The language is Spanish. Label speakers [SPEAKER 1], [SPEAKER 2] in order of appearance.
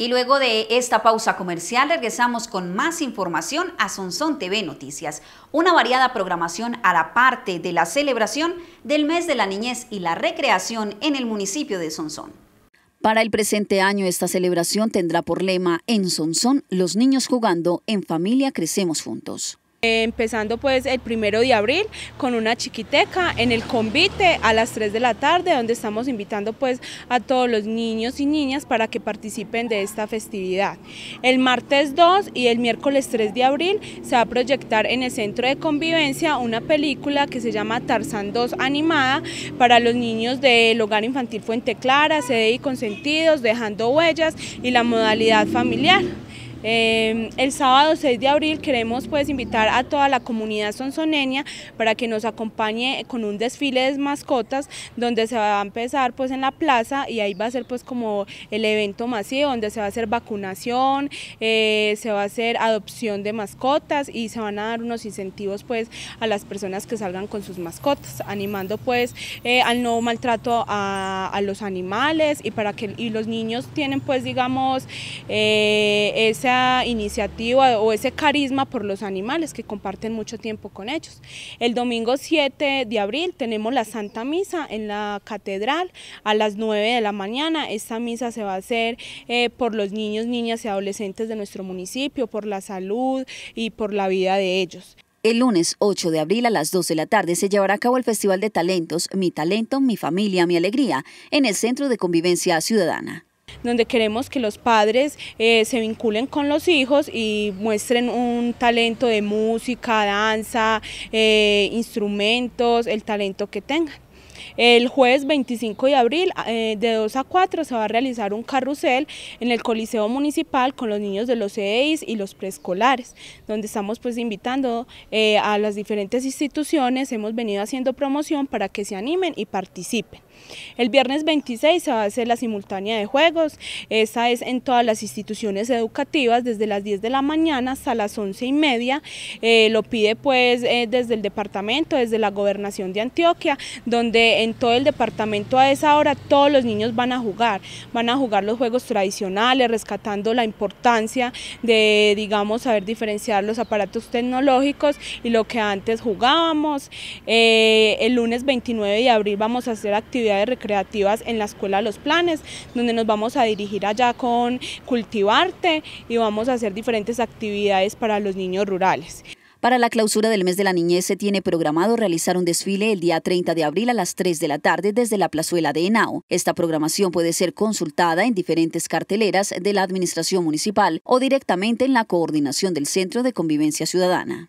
[SPEAKER 1] Y luego de esta pausa comercial regresamos con más información a Sonsón TV Noticias, una variada programación a la parte de la celebración del mes de la niñez y la recreación en el municipio de Sonsón. Para el presente año esta celebración tendrá por lema En Sonsón, los niños jugando, en familia crecemos juntos.
[SPEAKER 2] Eh, empezando pues el primero de abril con una chiquiteca en el convite a las 3 de la tarde donde estamos invitando pues a todos los niños y niñas para que participen de esta festividad. El martes 2 y el miércoles 3 de abril se va a proyectar en el centro de convivencia una película que se llama Tarzán 2 animada para los niños del hogar infantil Fuente Clara, sede y consentidos, dejando huellas y la modalidad familiar. Em, el sábado 6 de abril queremos pues invitar a toda la comunidad sonsoneña para que nos acompañe con un desfile de mascotas donde se va a empezar pues en la plaza y ahí va a ser pues como el evento masivo donde se va a hacer vacunación, eh, se va a hacer adopción de mascotas y se van a dar unos incentivos pues a las personas que salgan con sus mascotas, animando pues eh, al no maltrato a, los animales y para que y los niños tienen pues digamos eh, ese iniciativa o ese carisma por los animales que comparten mucho tiempo con ellos. El domingo 7 de abril tenemos la Santa Misa en la Catedral a las 9 de la mañana. Esta misa se va a hacer eh, por los niños, niñas y adolescentes de nuestro municipio, por la salud y por la vida de
[SPEAKER 1] ellos. El lunes 8 de abril a las 12 de la tarde se llevará a cabo el Festival de Talentos Mi Talento, Mi Familia, Mi Alegría en el Centro de Convivencia Ciudadana
[SPEAKER 2] donde queremos que los padres eh, se vinculen con los hijos y muestren un talento de música, danza, eh, instrumentos, el talento que tengan. El jueves 25 de abril eh, de 2 a 4 se va a realizar un carrusel en el Coliseo Municipal con los niños de los CEIs y los preescolares, donde estamos pues invitando a las diferentes instituciones, hemos venido haciendo promoción para que se animen y participen. El viernes 26 se va a hacer la simultánea de juegos, esa es en todas las instituciones educativas desde las 10 de la mañana hasta las 11 y media, eh, lo pide pues eh, desde el departamento, desde la gobernación de Antioquia, donde en todo el departamento a esa hora todos los niños van a jugar, van a jugar los juegos tradicionales, rescatando la importancia de, digamos, saber diferenciar los aparatos tecnológicos y lo que antes jugábamos. Eh, el lunes 29 de abril vamos a hacer actividades recreativas en la Escuela Los Planes, donde nos vamos a dirigir allá con Cultivarte y vamos a hacer diferentes actividades para los niños rurales.
[SPEAKER 1] Para la clausura del mes de la niñez se tiene programado realizar un desfile el día 30 de abril a las 3 de la tarde desde la plazuela de Henao. Esta programación puede ser consultada en diferentes carteleras de la administración municipal o directamente en la coordinación del Centro de Convivencia Ciudadana.